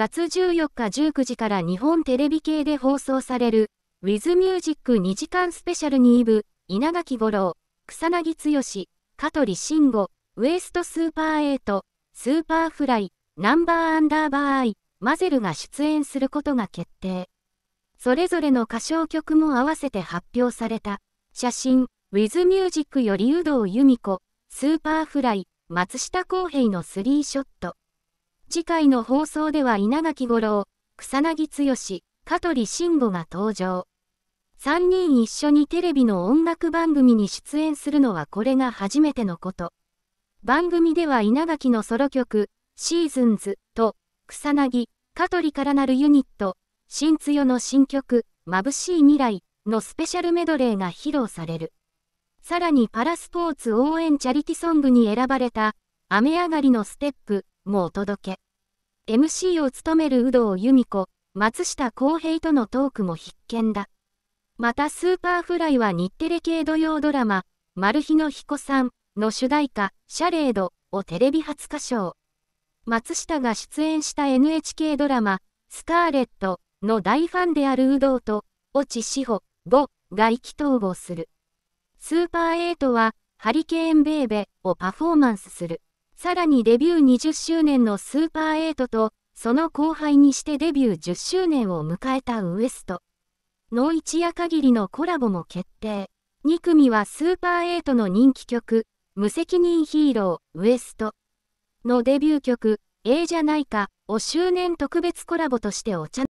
月14日19時から日本テレビ系で放送される、With Music 2時間スペシャルにイブ、稲垣五郎、草薙剛、香取慎吾、ウエストスーパー8、スーパーフライ、ナンバーアンダーバーアイ、マゼルが出演することが決定。それぞれの歌唱曲も合わせて発表された。写真、With Music より有働由美子、スーパーフライ、松下洸平のスリーショット。次回の放送では稲垣五郎、草薙剛、香取慎吾が登場。3人一緒にテレビの音楽番組に出演するのはこれが初めてのこと。番組では稲垣のソロ曲、シーズンズと、草薙、香取からなるユニット、新強の新曲、眩しい未来のスペシャルメドレーが披露される。さらにパラスポーツ応援チャリティソングに選ばれた、雨上がりのステップ、もお届け。MC を務める有働由美子、松下洸平とのトークも必見だ。またスーパーフライは日テレ系土曜ドラマ、マルヒの彦さんの主題歌、シャレードをテレビ初歌唱。松下が出演した NHK ドラマ、スカーレットの大ファンである有働と、越智志保、5が意気投合する。スーパー8は、ハリケーンベーベをパフォーマンスする。さらにデビュー20周年のスーパー8と、その後輩にしてデビュー10周年を迎えたウエスト。の一夜限りのコラボも決定。2組はスーパー8の人気曲、無責任ヒーロー、ウエストのデビュー曲、ええじゃないかを周年特別コラボとしてお茶